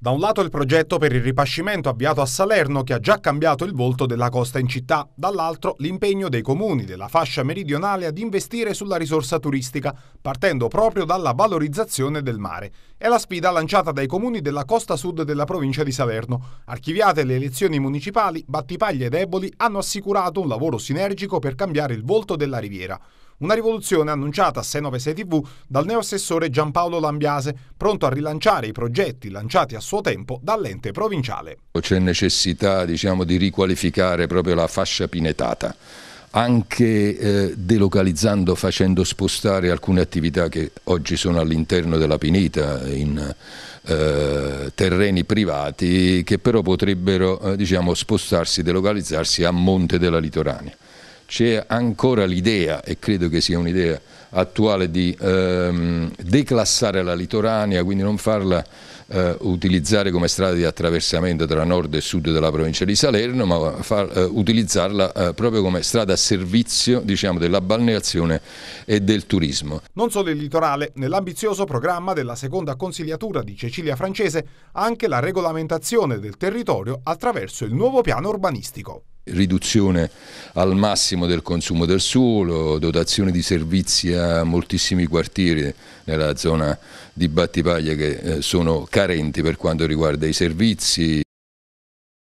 Da un lato il progetto per il ripascimento avviato a Salerno che ha già cambiato il volto della costa in città, dall'altro l'impegno dei comuni della fascia meridionale ad investire sulla risorsa turistica, partendo proprio dalla valorizzazione del mare. È la sfida lanciata dai comuni della costa sud della provincia di Salerno. Archiviate le elezioni municipali, battipaglie deboli hanno assicurato un lavoro sinergico per cambiare il volto della riviera. Una rivoluzione annunciata a 696 TV dal neoassessore Giampaolo Lambiase, pronto a rilanciare i progetti lanciati a suo tempo dall'ente provinciale. C'è necessità diciamo, di riqualificare proprio la fascia pinetata anche eh, delocalizzando, facendo spostare alcune attività che oggi sono all'interno della pineta in eh, terreni privati che però potrebbero eh, diciamo, spostarsi, delocalizzarsi a monte della litoranea c'è ancora l'idea, e credo che sia un'idea attuale, di ehm, declassare la litoranea, quindi non farla eh, utilizzare come strada di attraversamento tra nord e sud della provincia di Salerno, ma far, eh, utilizzarla eh, proprio come strada a servizio diciamo, della balneazione e del turismo. Non solo il litorale, nell'ambizioso programma della seconda consigliatura di Cecilia Francese, anche la regolamentazione del territorio attraverso il nuovo piano urbanistico riduzione al massimo del consumo del suolo, dotazione di servizi a moltissimi quartieri nella zona di Battipaglia che eh, sono carenti per quanto riguarda i servizi.